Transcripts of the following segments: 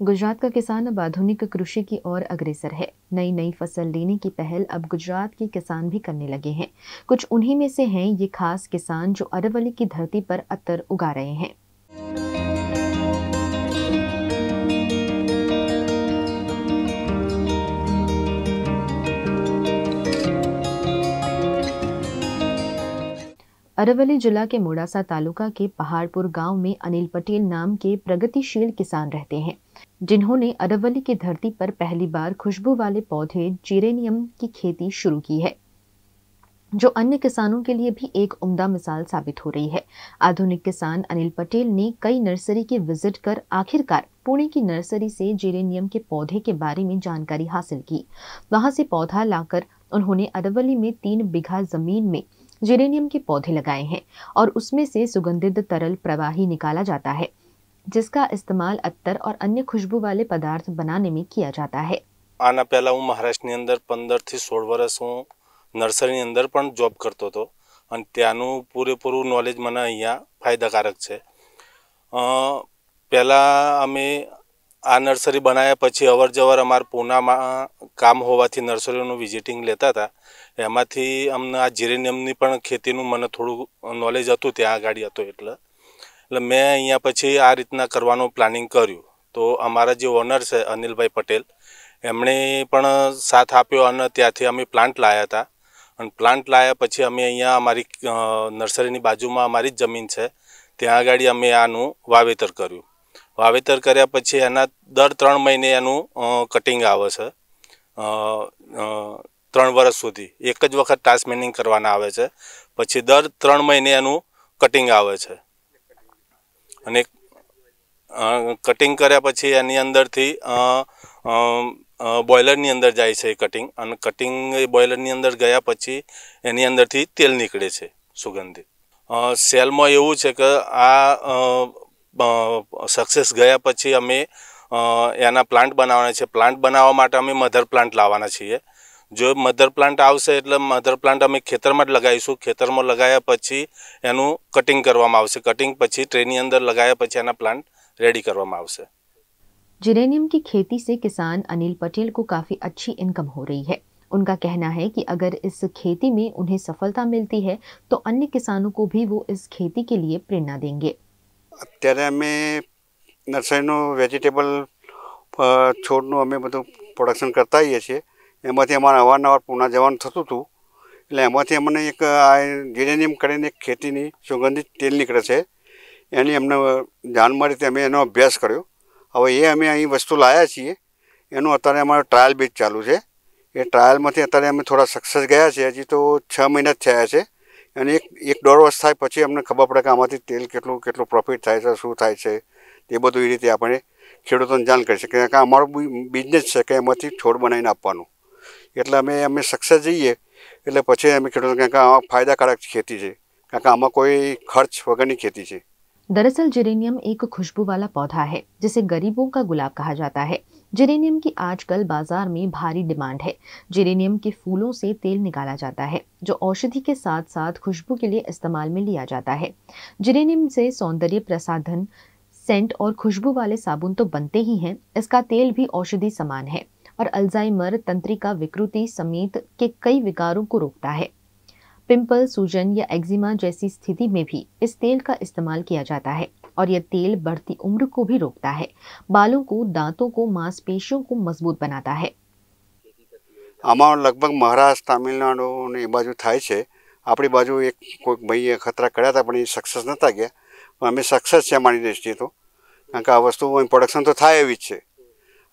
गुजरात का किसान अब आधुनिक कृषि की ओर अग्रसर है नई नई फसल लेने की पहल अब गुजरात के किसान भी करने लगे हैं कुछ उन्हीं में से हैं ये खास किसान जो अरवली की धरती पर अतर उगा रहे हैं अरवली जिला के मोड़ासा तालुका के पहाड़पुर गांव में अनिल पटेल नाम के प्रगतिशील किसान रहते हैं जिन्होंने अरवली की धरती पर पहली बार खुशबू वाले पौधे जीरेनियम की खेती शुरू की है जो अन्य किसानों के लिए भी एक उम्दा मिसाल साबित हो रही है आधुनिक किसान अनिल पटेल ने कई नर्सरी के विजिट कर आखिरकार पुणे की नर्सरी से जेरेनियम के पौधे के बारे में जानकारी हासिल की वहां से पौधा लाकर उन्होंने अरवली में तीन बीघा जमीन में जेरेनियम के पौधे लगाए हैं और उसमें से सुगंधित तरल प्रवाही निकाला जाता है जिसका इस्तेमाल अत्तर और अन्य खुशबू वाले पदार्थ बनाने में किया जाता है આના પહેલાં હું મહારાષ્ટ્રની અંદર પંદરથી સોળ વર્ષ હું નર્સરીની અંદર પણ જોબ કરતો હતો અને ત્યાંનું પૂરેપૂરું નોલેજ મને અહીંયા ફાયદાકારક છે પહેલાં અમે આ નર્સરી બનાવ્યા પછી અવર જવર અમારે પૂનામાં કામ હોવાથી નર્સરીનું વિઝિટિંગ લેતા હતા એમાંથી અમને આ જીરેનિયમની પણ ખેતીનું મને થોડું નોલેજ હતું ત્યાં આગળ હતું એટલે એટલે મેં અહીંયા પછી આ રીતના કરવાનું પ્લાનિંગ કર્યું તો અમારા જે ઓનર છે અનિલભાઈ પટેલ એમણે પણ સાથ આપ્યો અને ત્યાંથી અમે પ્લાન્ટ લાવ્યા હતા અને પ્લાન્ટ લાવ્યા પછી અમે અહીંયા અમારી નર્સરીની બાજુમાં અમારી જ જમીન છે ત્યાં આગળ અમે આનું વાવેતર કર્યું વાવેતર કર્યા પછી એના દર ત્રણ મહિને એનું કટિંગ આવે છે ત્રણ વર્ષ સુધી એક જ વખત ટાસ્મેનિંગ કરવાના આવે છે પછી દર ત્રણ મહિને એનું કટિંગ આવે છે અને કટિંગ કર્યા પછી એની અંદરથી બોઇલરની અંદર જાય છે એ કટિંગ અને કટિંગ એ બોઇલરની અંદર ગયા પછી એની અંદરથી તેલ નીકળે છે સુગંધિત સેલમાં એવું છે કે આ સક્સેસ ગયા પછી અમે એના પ્લાન્ટ બનાવવાના છે પ્લાન્ટ બનાવવા માટે અમે મધર પ્લાન્ટ લાવવાના છીએ જો મધર પ્લાન્ટ આવશે એટલે મધર પ્લાન્ટ અમે ખેતરમાં જ લગાઈશું ખેતરમાં લગાવ્યા પછી એનું કટિંગ કરવામાં આવશે કટિંગ પછી ટ્રેની અંદર લગાવ્યા પછી આના પ્લાન્ટ રેડી કરવામાં આવશે જીરેનિયમની ખેતી से किसान अनिल पटेल को काफी अच्छी इनकम हो रही है उनका कहना है कि अगर इस खेती में उन्हें सफलता मिलती है तो अन्य किसानों को भी वो इस खेती के लिए प्रेरणा देंगे અત્યારે અમે નસનો વેજીટેબલ છોડનો અમે મતલબ પ્રોડક્શન કરતા હીએ છે એમાંથી અમારે અવારનવાર પૂના જવાનું થતું હતું એટલે એમાંથી અમને એક આ જીરેનિયમ કરીને એક ખેતીની સુગંધિત તેલ નીકળે છે એની અમને જાણ મળી અમે એનો અભ્યાસ કર્યો હવે એ અમે અહીં વસ્તુ લાવ્યા છીએ એનું અત્યારે અમારો ટ્રાયલ બીજ ચાલુ છે એ ટ્રાયલમાંથી અત્યારે અમે થોડા સક્સેસ ગયા છીએ હજી તો છ મહિના જ થયા છે અને એક એક દોઢ વર્ષ થાય પછી અમને ખબર પડે કે આમાંથી તેલ કેટલું કેટલું પ્રોફિટ થાય છે શું થાય છે તે બધું એ રીતે આપણે ખેડૂતોને જાણ કરી શકીએ કારણ કે અમારો બિઝનેસ છે કે એમાંથી છોડ બનાવીને આપવાનું इतले हमें हमें सक्सेस चाहिए એટલે પછી અમે કેતો કે કા ફાયદાકારક ખેતી છે કાકા આમાં કોઈ ખર્ચ વગરની ખેતી છે દરસલ જીરેનિયમ એક ખુશબુવાળો છોડ છે જેને ગરીબોનો ગુલાબ કહેવામાં આવે છે જીરેનિયમની આજકાલ બજારમાં ભારે ડિમાન્ડ છે જીરેનિયમના ફૂલોમાંથી તેલ કાઢવામાં આવે છે જે ઔષધીય કે સાથ સાથ ખુશબુ માટે ઉપયોગમાં લેવાતા છે જીરેનિયમ સે સૌંદરી પ્રસાદન સેન્ટ ઓર ખુશબુવાલે સાબુ તો બનતે હી હે ઇસકા તેલ ભી ઔષધીય સમાન હે और अल्जाइमर तंत्रिका विकृति समेत के कई विकारों को रोकता है पिंपल सूजन या एक्जिमा जैसी स्थिति में भी इस तेल का इस्तेमाल किया जाता है और यह तेल बढ़ती उम्र को भी रोकता है बालों को दांतों को मांसपेशियों को मजबूत बनाता है आमा लगभग महाराष्ट्र तमिलनाडु ने बाजू બાજુ થાય अपनी बाजू एक कोई भाई खतरा कर सक्सेस હતા तो। तो પણ એ સક્સેસ નહોતા ગયા પણ અમે સક્સેસ છે અમારી દ્રષ્ટિએ તો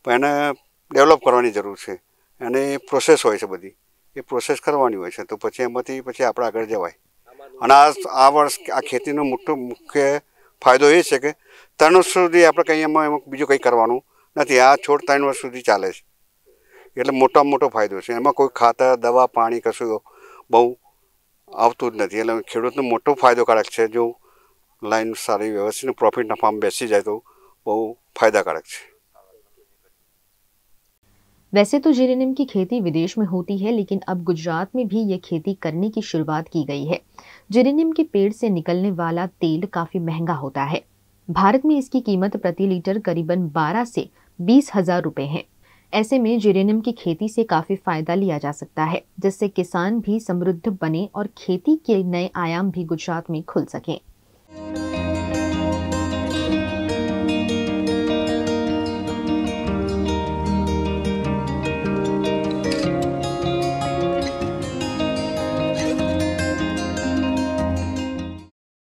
કારણ કે ડેવલપ કરવાની જરૂર છે અને પ્રોસેસ હોય છે બધી એ પ્રોસેસ કરવાની હોય છે તો પછી એમાંથી પછી આપણે આગળ જવાય અને આ આ વર્ષ આ ખેતીનો મોટો મુખ્ય ફાયદો એ છે કે ત્રણ વર્ષ સુધી આપણે કંઈ એમાં એમાં બીજું કંઈ કરવાનું નથી આ છોડ ત્રણ વર્ષ સુધી ચાલે છે એટલે મોટામાં મોટો ફાયદો છે એમાં કોઈ ખાતર દવા પાણી કશું બહુ આવતું જ નથી એટલે ખેડૂતનો મોટો ફાયદોકારક છે જો લાઈન સારી વ્યવસ્થિત પ્રોફિટના નફામાં બેસી જાય તો બહુ ફાયદાકારક છે वैसे तो जेरेनिम की खेती विदेश में होती है लेकिन अब गुजरात में भी ये खेती करने की शुरुआत की गई है जेरेनिम के पेड़ से निकलने वाला तेल काफी महंगा होता है भारत में इसकी कीमत प्रति लीटर करीबन 12 से बीस हजार रुपए है ऐसे में जेरेनिम की खेती से काफी फायदा लिया जा सकता है जिससे किसान भी समृद्ध बने और खेती के नए आयाम भी गुजरात में खुल सकें